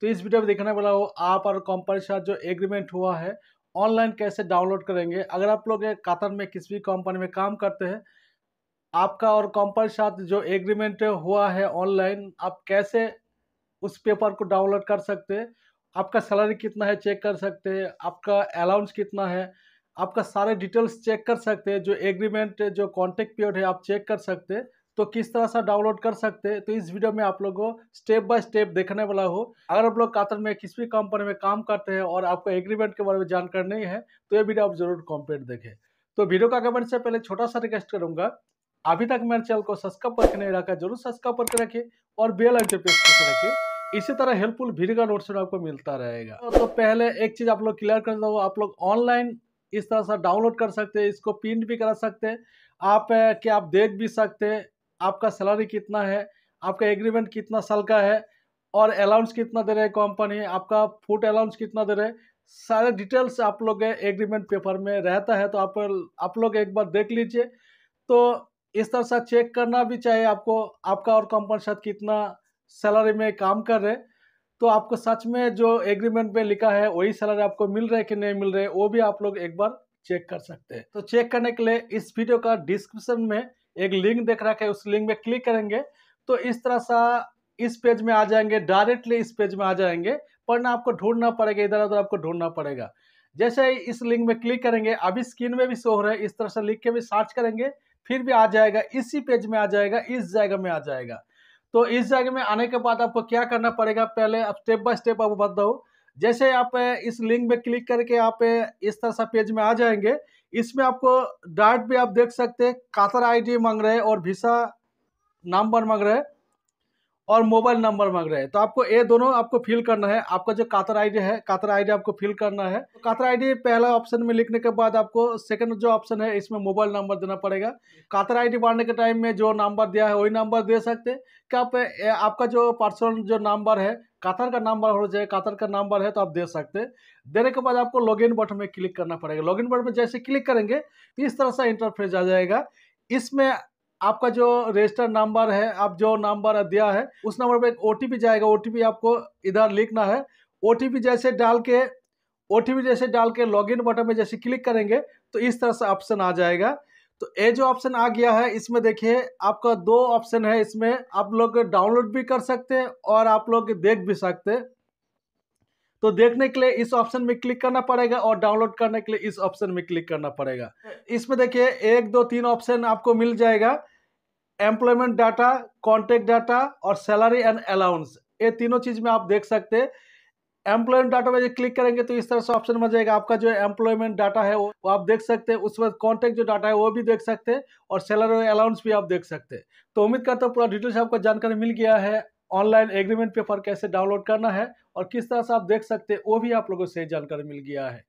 तो इस वीडियो में देखने वाला हो आप और कंपनी के साथ जो एग्रीमेंट हुआ है ऑनलाइन कैसे डाउनलोड करेंगे अगर आप लोग कतर में किसी भी कंपनी में काम करते हैं आपका और कंपनी के साथ जो एग्रीमेंट हुआ है ऑनलाइन आप कैसे उस पेपर को डाउनलोड कर सकते हैं आपका सैलरी कितना है चेक कर सकते हैं आपका अलाउंस कितना है आपका सारे डिटेल्स चेक कर सकते हैं जो एग्रीमेंट जो कॉन्टेक्ट पीरियड है आप चेक कर सकते हैं तो किस तरह से डाउनलोड कर सकते हैं तो इस वीडियो में आप लोगों को स्टेप बाय स्टेप देखने वाला हो अगर आप लोग कातर में किसी भी कंपनी में काम करते हैं और आपको एग्रीमेंट के बारे में जानकारी नहीं है तो ये वीडियो आप जरूर कॉम्प्लीट देखें तो वीडियो का कमेंट से पहले छोटा सा रिक्वेस्ट करूंगा अभी तक मेरे चैनल को सब्सक्राइब करके नहीं रखा जरूर सब्सक्राइब करके रखे और बेल आइकन प्रेस करके रखिए इसी तरह हेल्पफुल वीडियो का नोटिस आपको मिलता रहेगा तो पहले एक चीज़ आप लोग क्लियर कर दो आप लोग ऑनलाइन इस तरह से डाउनलोड कर सकते हैं इसको प्रिंट भी करा सकते हैं आप क्या आप देख भी सकते हैं आपका सैलरी कितना है आपका एग्रीमेंट कितना साल का है और अलाउंस कितना दे रहे हैं कंपनी आपका फूड अलाउंस कितना दे रहे हैं सारे डिटेल्स आप लोग एग्रीमेंट पेपर में रहता है तो आप आप लोग एक बार देख लीजिए तो इस तरह से चेक करना भी चाहिए आपको आपका और कंपनी साथ कितना सैलरी में काम कर रहे तो आपको सच में जो एग्रीमेंट में लिखा है वही सैलरी आपको मिल रहा है कि नहीं मिल रहा है वो भी आप लोग एक बार चेक कर सकते हैं तो चेक करने के लिए इस वीडियो का डिस्क्रिप्शन में एक लिंक देख रखे है उस लिंक में क्लिक करेंगे तो इस तरह सा इस पेज में आ जाएंगे डायरेक्टली इस पेज में आ जाएंगे पर ना आपको ढूंढना पड़ेगा इधर उधर आपको ढूंढना पड़ेगा जैसे इस लिंक में क्लिक करेंगे अभी स्क्रीन में भी शो हो रहा है इस तरह से लिख के भी सर्च करेंगे फिर भी आ जाएगा इसी पेज में आ जाएगा इस जगह में आ जाएगा तो इस जगह में आने के बाद आपको क्या करना पड़ेगा पहले आप स्टेप बाय स्टेप आपको बताऊँ जैसे आप इस लिंक में क्लिक करके आप इस तरह सा पेज में आ जाएंगे इसमें आपको डाट भी आप देख सकते हैं कातर आईडी मांग रहे हैं और भिसा नंबर मांग रहे हैं और मोबाइल नंबर मांग रहे हैं तो आपको ये दोनों आपको फिल करना है आपका जो कातर आईडी है कातर आईडी आपको फिल करना है तो कातर आईडी पहला ऑप्शन में लिखने के बाद आपको सेकंड जो ऑप्शन है इसमें मोबाइल नंबर देना पड़ेगा कातर आईडी बांटने के टाइम में जो नंबर दिया है वही नंबर दे सकते क्या आप आपका जो पर्सनल जो नंबर है कातर का नंबर हो जाए कातर का नंबर है तो आप दे सकते देने के बाद आपको इन बटन में क्लिक करना पड़ेगा लॉगिन बटन में जैसे क्लिक करेंगे इस तरह से इंटरफेस आ जाएगा इसमें आपका जो रजिस्टर नंबर है आप जो नंबर दिया है उस नंबर पर एक ओ जाएगा ओ आपको इधर लिखना है ओ जैसे डाल के ओ जैसे डाल के लॉगिन बटन में जैसे क्लिक करेंगे तो इस तरह से ऑप्शन आ जाएगा तो ये जो ऑप्शन आ गया है इसमें देखिए आपका दो ऑप्शन है इसमें आप लोग डाउनलोड भी कर सकते हैं और आप लोग देख भी सकते हैं तो देखने के लिए इस ऑप्शन में क्लिक करना पड़ेगा और डाउनलोड करने के लिए इस ऑप्शन में क्लिक करना पड़ेगा इसमें देखिए एक दो तीन ऑप्शन आपको मिल जाएगा एम्प्लॉयमेंट डाटा कॉन्टेक्ट डाटा और सैलरी एंड अलाउंस ये तीनों चीज़ में आप देख सकते हैं एम्प्लॉयमेंट डाटा में क्लिक करेंगे तो इस तरह से ऑप्शन में जाएगा आपका जो एम्प्लॉयमेंट डाटा है वो आप देख सकते हैं उसके बाद कॉन्टेक्ट जो डाटा है वो भी देख सकते हैं और सैलरी अलाउंस भी आप देख सकते हैं तो उम्मीद करता हूँ पूरा डिटेल्स आपको जानकारी मिल गया है ऑनलाइन एग्रीमेंट पेपर कैसे डाउनलोड करना है और किस तरह से आप देख सकते हैं वो भी आप लोगों से जानकारी मिल गया है